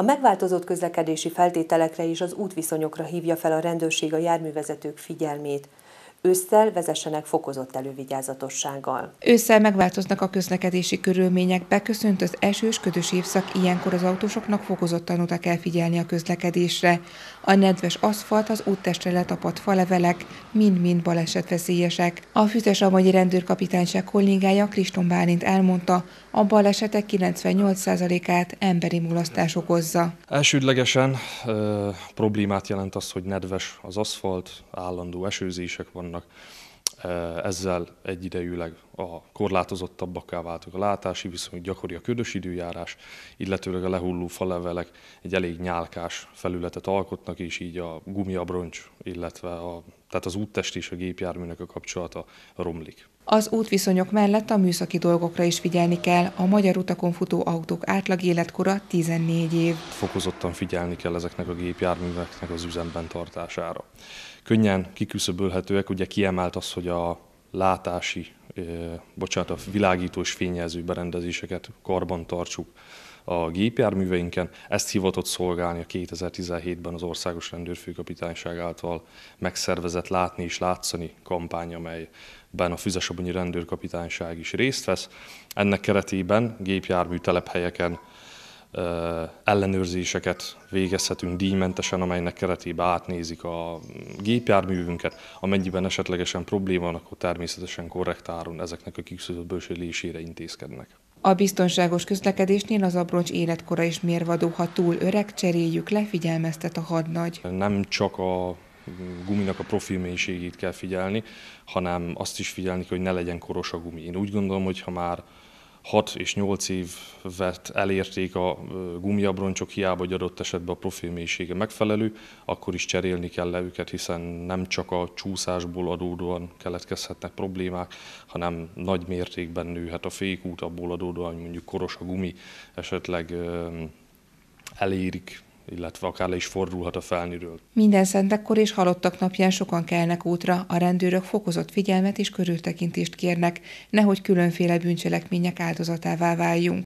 A megváltozott közlekedési feltételekre és az útviszonyokra hívja fel a rendőrség a járművezetők figyelmét ősszel vezessenek fokozott elővigyázatossággal. Ősszel megváltoznak a közlekedési körülmények, beköszönt az esős, ködös évszak, ilyenkor az autósoknak fokozottan oda kell figyelni a közlekedésre. A nedves aszfalt, az úttestre letapadt falevelek mind-mind balesetveszélyesek. A Füzes-Amagyi Rendőrkapitányság kollégája Kriston Bálint elmondta, a balesetek 98%-át emberi mulasztás okozza. Elsődlegesen e, problémát jelent az, hogy nedves az aszfalt, állandó esőzések van vannak. Ezzel egyidejűleg a korlátozottabbakká váltak a látási viszonyok, gyakori a ködös időjárás, illetőleg a lehulló falevelek egy elég nyálkás felületet alkotnak, és így a gumiabroncs, illetve a tehát az úttest és a gépjárműnek a kapcsolata romlik. Az útviszonyok mellett a műszaki dolgokra is figyelni kell. A magyar utakon futó autók átlag életkora 14 év. Fokozottan figyelni kell ezeknek a gépjárműveknek az üzemben tartására. Könnyen kiküszöbölhetőek, ugye kiemelt az, hogy a látási, bocsánat, a világítós fényjelző berendezéseket karban tartsuk, a gépjárműveinken. Ezt hivatott szolgálni a 2017-ben az Országos Rendőrfőkapitányság által megszervezett Látni és Látszani kampány, amelyben a Füzesabonyi Rendőrkapitányság is részt vesz. Ennek keretében gépjármű telephelyeken ellenőrzéseket végezhetünk díjmentesen, amelynek keretében átnézik a gépjárművünket, amennyiben esetlegesen probléma van, akkor természetesen korrektáron ezeknek a kiszűzött bősölésére intézkednek. A biztonságos közlekedésnél az abroncs életkora is mérvadó, ha túl öreg, cseréljük le, figyelmeztet a hadnagy. Nem csak a guminak a profilmélységét kell figyelni, hanem azt is figyelni, hogy ne legyen koros a gumi. Én úgy gondolom, hogy ha már 6 és 8 évet elérték a gumiabroncsok, hiába hogy adott esetben a profil mélysége megfelelő, akkor is cserélni kell le őket, hiszen nem csak a csúszásból adódóan keletkezhetnek problémák, hanem nagy mértékben nőhet a fékút, abból adódóan, hogy mondjuk koros a gumi, esetleg elérik illetve akár le is fordulhat a felniről. Minden szentekkor és halottak napján sokan kelnek útra, a rendőrök fokozott figyelmet és körültekintést kérnek, nehogy különféle bűncselekmények áldozatává váljunk.